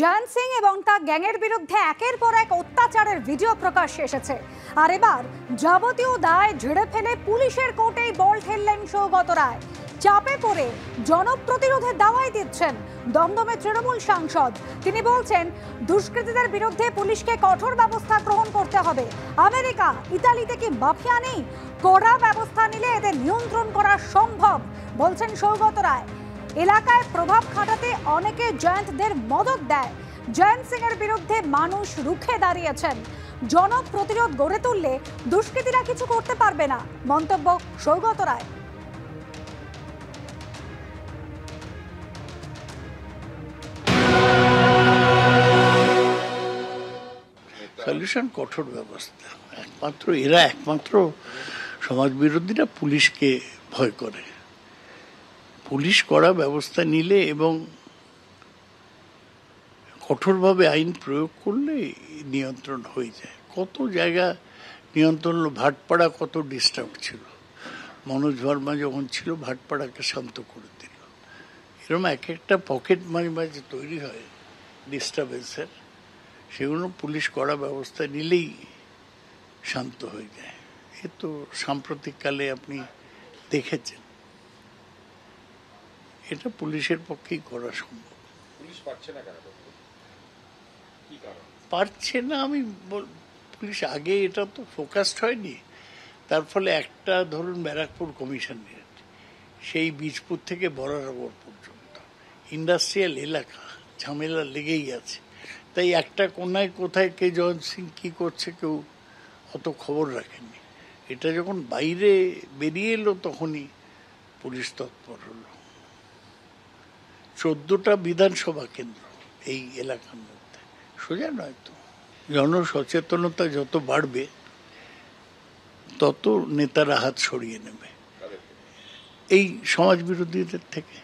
জয়ন্ত সিং এবং তার গ্যাংয়ের বিরুদ্ধে একের পর এক অত্যাচারের ভিডিও প্রকাশ এসেছে আর এবার যাবতীয় দায় ঝেড়ে ফেলে পুলিশের কোর্টেই বল ঠেললেন সৌগত রায় চাপে পড়ে জনপ্রতিরোধের দাওয়াই দিচ্ছেন দমদমের তৃণমূল সাংসদ তিনি বলছেন দুষ্কৃতীদের বিরুদ্ধে পুলিশকে কঠোর ব্যবস্থা গ্রহণ করতে হবে আমেরিকা ইতালিতে কি মাফিয়া নেই কড়া ব্যবস্থা নিলে এদের নিয়ন্ত্রণ করা সম্ভব বলছেন সৌগত রায় এলাকায় প্রভাব খাটাতে অনেকে জয়ন্তদের মদত দেয় জয়ন্ত সিং এর বিরুদ্ধে মানুষ রুখে দাঁড়িয়েছেন জনপ্রতিরোধ গড়ে তুললে দুষ্কৃতীরা কিছু করতে পারবে না মন্তব্য সৌগত রায় সলিউশন কঠোর ব্যবস্থা একমাত্র এরা একমাত্র সমাজ বিরোধীরা পুলিশকে ভয় করে পুলিশ করা ব্যবস্থা নিলে এবং কঠোরভাবে আইন প্রয়োগ করলে নিয়ন্ত্রণ হয়ে যায় কত জায়গা নিয়ন্ত্রণ ভাটপাড়া কত ডিস্টার্ব ছিল মনোজ ভার্মা যখন ছিল ভাটপাড়াকে শান্ত করে দিল এরকম এক একটা পকেট মাঝে মাঝে তৈরি হয় ডিস্টার্বেন্সের সেগুলো পুলিশ করা ব্যবস্থা নিলেই শান্ত হয়ে যায় এ তো সাম্প্রতিককালে আপনি দেখেছেন এটা পুলিশের পক্ষেই করা সম্ভব পারছে না আমি পুলিশ আগে এটা তো ফোকাসড হয়নি তার ফলে একটা ধরুন ব্যারাকপুর কমিশন সেই বীজপুর থেকে বরারগর পর্যন্ত ইন্ডাস্ট্রিয়াল এলাকা ঝামেলা লেগেই আছে তাই একটা কোনায় কোথায় কে জয়ন্ত সিং কী করছে কেউ অত খবর রাখেনি এটা যখন বাইরে বেরিয়ে এলো তখনই পুলিশ তৎপর হলো চোদ্দোটা বিধানসভা কেন্দ্র এই এলাকার মধ্যে সোজা নয় তো জনসচেতনতা যত বাড়বে তত নেতারা হাত সরিয়ে নেবে এই সমাজ বিরোধীদের থেকে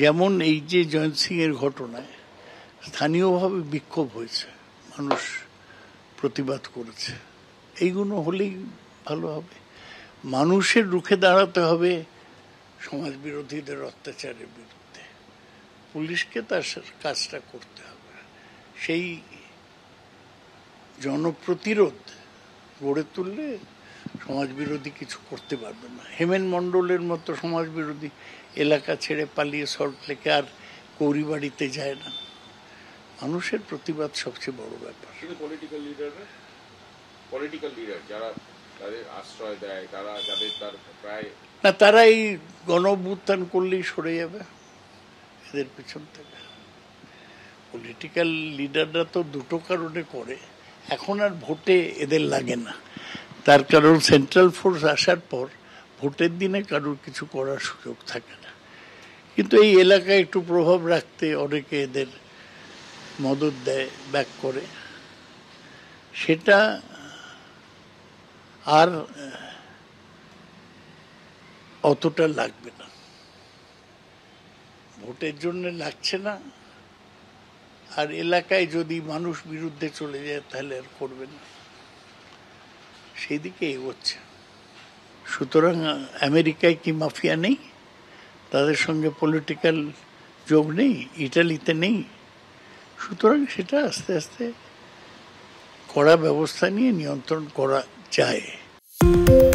যেমন এই যে জয়ন্ত এর ঘটনায় স্থানীয়ভাবে বিক্ষোভ হয়েছে মানুষ প্রতিবাদ করেছে এইগুলো হলেই ভালো হবে মানুষের রুখে দাঁড়াতে হবে সমাজ বিরোধীদের অত্যাচারের বিরুদ্ধে পুলিশকে তার কাজটা করতে হবে সেই জনপ্রতিরোধ গড়ে তুললে সমাজবিরোধী কিছু করতে পারবে না হেমেন মণ্ডলের মতো সমাজবিরোধী এলাকা ছেড়ে পালিয়ে সল্টলেকে আর কৌরি বাড়িতে যায় না মানুষের প্রতিবাদ সবচেয়ে বড় ব্যাপার পলিটিক্যাল লিডাররা পলিটিক্যাল লিডার যারা তাদের আশ্রয় দেয় তারা তার প্রায় না তারা এই গণ করলেই সরে যাবে এদের পেছন থেকে পলিটিক্যাল লিডাররা তো দুটো কারণে করে এখন আর ভোটে এদের লাগে না তার কারণ সেন্ট্রাল ফোর্স আসার পর ভোটের দিনে কারোর কিছু করার সুযোগ থাকে না কিন্তু এই এলাকায় একটু প্রভাব রাখতে অনেকে এদের মদত দেয় ব্যাক করে সেটা আর অতটা লাগবে না ভোটের জন্য লাগছে না আর এলাকায় যদি মানুষ বিরুদ্ধে চলে যায় তাহলে আর করবে না সেই দিকে এগোচ্ছে সুতরাং আমেরিকায় কি মাফিয়া নেই তাদের সঙ্গে পলিটিক্যাল যোগ নেই ইটালিতে নেই সুতরাং সেটা আস্তে আস্তে কড়া ব্যবস্থা নিয়ে নিয়ন্ত্রণ করা যায়